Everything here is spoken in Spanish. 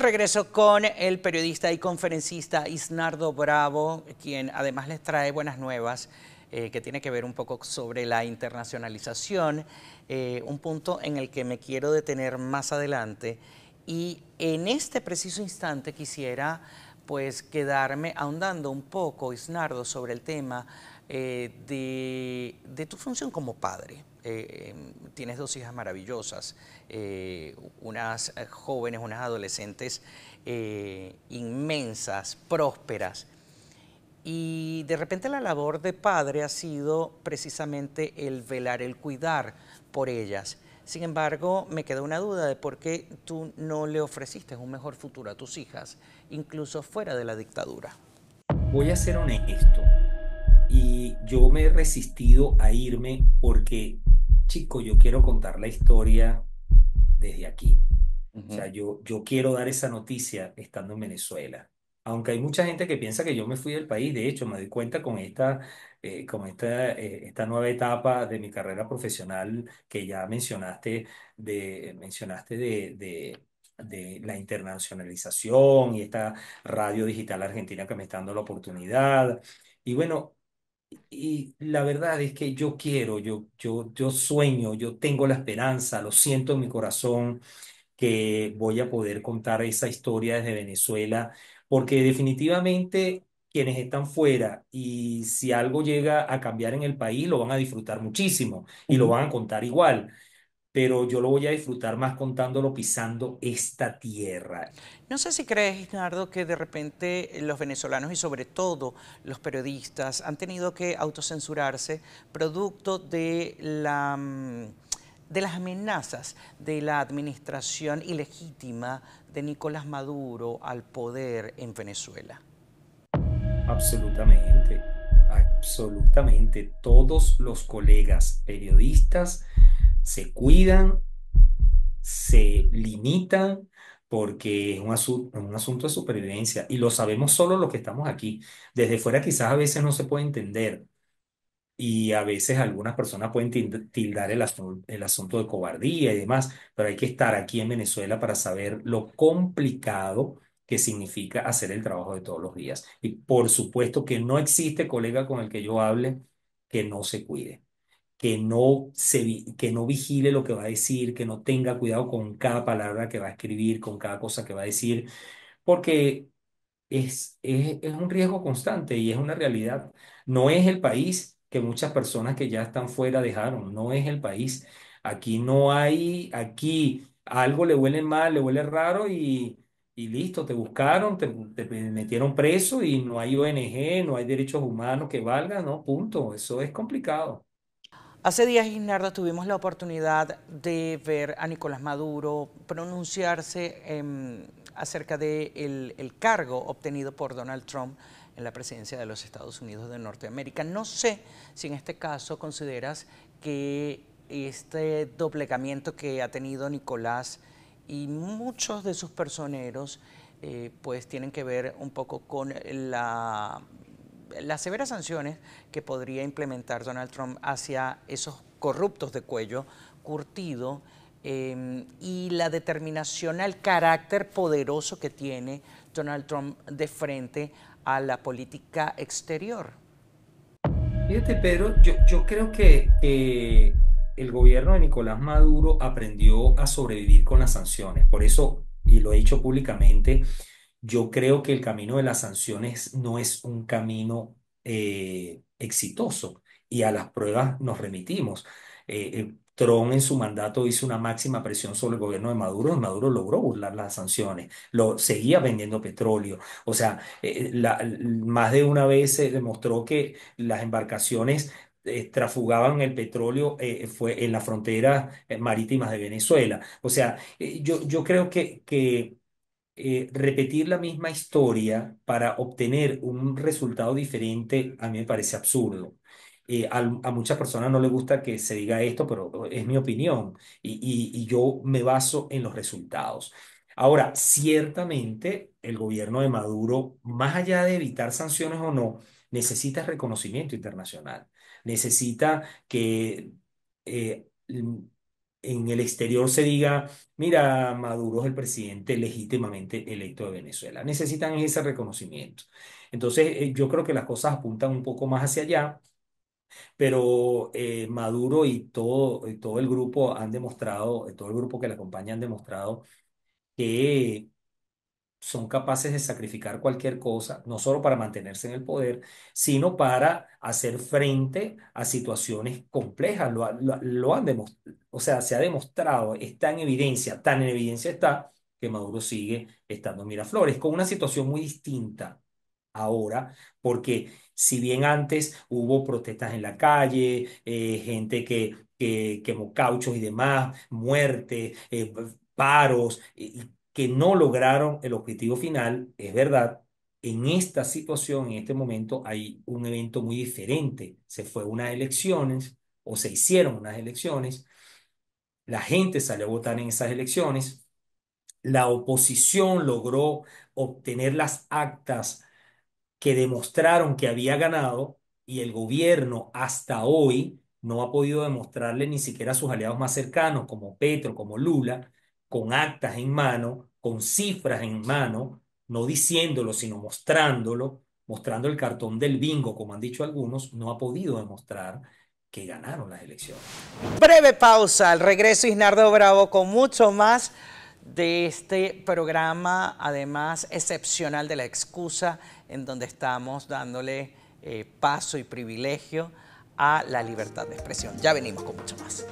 regreso con el periodista y conferencista Isnardo Bravo, quien además les trae buenas nuevas eh, que tiene que ver un poco sobre la internacionalización, eh, un punto en el que me quiero detener más adelante. Y en este preciso instante quisiera pues quedarme ahondando un poco, Isnardo, sobre el tema eh, de, tu función como padre. Eh, em, tienes dos hijas maravillosas, eh, unas jóvenes, unas adolescentes inmensas, prósperas. Y de repente la labor de padre ha sido precisamente el velar, el cuidar por ellas. Sin embargo, me queda una duda de por qué tú no le ofreciste un mejor futuro a tus hijas, incluso fuera de la dictadura. Voy a ser honesto y yo me he resistido a irme porque, chico, yo quiero contar la historia desde aquí. O sea, yo, yo quiero dar esa noticia estando en Venezuela. Aunque hay mucha gente que piensa que yo me fui del país, de hecho, me doy cuenta con esta, eh, con esta, eh, esta nueva etapa de mi carrera profesional que ya mencionaste, de, mencionaste de la internacionalización y esta radio digital argentina que me está dando la oportunidad. Y bueno, y la verdad es que yo quiero, yo, yo, yo sueño, yo tengo la esperanza, lo siento en mi corazón que voy a poder contar esa historia desde Venezuela, porque definitivamente quienes están fuera y si algo llega a cambiar en el país, lo van a disfrutar muchísimo y lo van a contar igual pero yo lo voy a disfrutar más contándolo pisando esta tierra. No sé si crees, Nardo, que de repente los venezolanos y sobre todo los periodistas han tenido que autocensurarse producto de mm, de las amenazas de la administración ilegítima de Nicolás Maduro al poder en Venezuela. Absolutamente, absolutamente. Todos los colegas periodistas se cuidan, se limitan, porque es un, un, asunto de supervivencia y lo sabemos solo los que estamos aquí. Desde fuera quizás a veces no se puede entender y a veces algunas personas pueden tildar el asunto de cobardía y demás, pero hay que estar aquí en Venezuela para saber lo complicado que significa hacer el trabajo de todos los días. Y por supuesto que no existe colega con el que yo hable que no se cuide que no, se, que no vigile lo que va a decir, que no tenga cuidado con cada palabra que va a escribir, con cada cosa que va a decir, porque es, es, un riesgo constante y es una realidad. No es el país que muchas personas que ya están fuera dejaron, no es el país. Aquí no hay, aquí algo le huele mal, le huele raro y, listo, te buscaron, te, metieron preso y no hay ONG, no hay derechos humanos que valgan, no, punto, eso es complicado. Hace días, Ignardo, tuvimos la oportunidad de ver a Nicolás Maduro pronunciarse em, acerca del de el, cargo obtenido por Donald Trump en la presidencia de los Estados Unidos de Norteamérica. No sé si en este caso consideras que este doblegamiento que ha tenido Nicolás y muchos de sus personeros eh, pues tienen que ver un poco con la las severas sanciones que podría implementar Donald Trump hacia esos corruptos de cuello curtido em, y la determinación al carácter poderoso que tiene Donald Trump de frente a la política exterior. Fíjate, Pedro, yo, creo que eh, el gobierno de Nicolás Maduro aprendió a sobrevivir con las sanciones. Por eso, y lo he dicho públicamente, yo creo que el camino de las sanciones no es un camino eh, exitoso y a las pruebas nos remitimos. Eh, eh, Trump en su mandato hizo una máxima presión sobre el gobierno de Maduro y Maduro logró burlar las sanciones, lo seguía vendiendo petróleo. O sea, eh, más de una vez se demostró que las embarcaciones trafugaban el petróleo fue en las fronteras marítimas de Venezuela. O sea, yo, yo creo que eh, repetir la misma historia para obtener un resultado diferente a mí me parece absurdo. Eh, a, muchas personas no le gusta que se diga esto, pero es mi opinión y, yo me baso en los resultados. Ahora, ciertamente el gobierno de Maduro, más allá de evitar sanciones o no, necesita reconocimiento internacional, necesita que eh, en el exterior se diga, mira, Maduro es el presidente legítimamente electo de Venezuela. Necesitan ese reconocimiento. Entonces, eh, yo creo que las cosas apuntan un poco más hacia allá, pero eh, Maduro y todo, todo el grupo han demostrado, eh, todo el grupo que le acompaña han demostrado que son capaces de sacrificar cualquier cosa, no solo para mantenerse en el poder, sino para hacer frente a situaciones complejas. Lo, lo, han o sea, se ha demostrado, está en evidencia, tan en evidencia está que Maduro sigue estando en Miraflores, con una situación muy distinta ahora, porque si bien antes hubo protestas en la calle, eh, gente que, que quemó cauchos y demás, muerte, eh, paros, y, que no lograron el objetivo final, es verdad, en esta situación, en este momento, hay un evento muy diferente. Se fue unas elecciones o se hicieron unas elecciones, la gente salió a votar en esas elecciones, la oposición logró obtener las actas que demostraron que había ganado y el gobierno hasta hoy no ha podido demostrarle ni siquiera a sus aliados más cercanos, como Petro, como Lula, con actas en mano, con cifras en mano, no diciéndolo, sino mostrándolo, mostrando el cartón del bingo, como han dicho algunos, no ha podido demostrar que ganaron las elecciones. Breve pausa, al regreso Isnardo Bravo con mucho más de este programa, además excepcional de la excusa, en donde estamos dándole eh, paso y privilegio a la libertad de expresión. Ya venimos con mucho más.